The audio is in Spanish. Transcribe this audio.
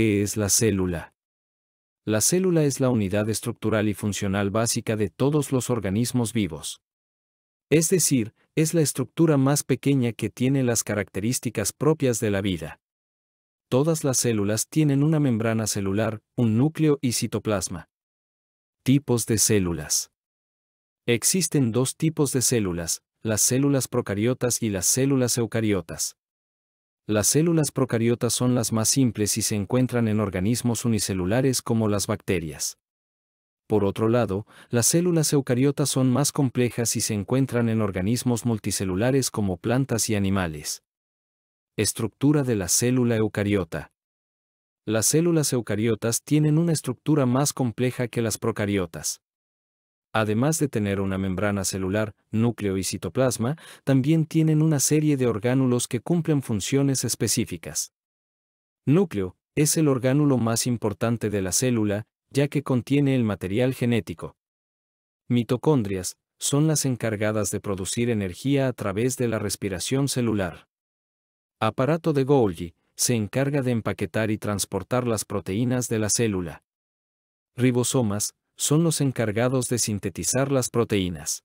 ¿Qué es la célula? La célula es la unidad estructural y funcional básica de todos los organismos vivos. Es decir, es la estructura más pequeña que tiene las características propias de la vida. Todas las células tienen una membrana celular, un núcleo y citoplasma. Tipos de células. Existen dos tipos de células, las células procariotas y las células eucariotas. Las células procariotas son las más simples y se encuentran en organismos unicelulares como las bacterias. Por otro lado, las células eucariotas son más complejas y se encuentran en organismos multicelulares como plantas y animales. Estructura de la célula eucariota. Las células eucariotas tienen una estructura más compleja que las procariotas además de tener una membrana celular, núcleo y citoplasma, también tienen una serie de orgánulos que cumplen funciones específicas. Núcleo es el orgánulo más importante de la célula, ya que contiene el material genético. Mitocondrias son las encargadas de producir energía a través de la respiración celular. Aparato de Golgi se encarga de empaquetar y transportar las proteínas de la célula. Ribosomas son los encargados de sintetizar las proteínas.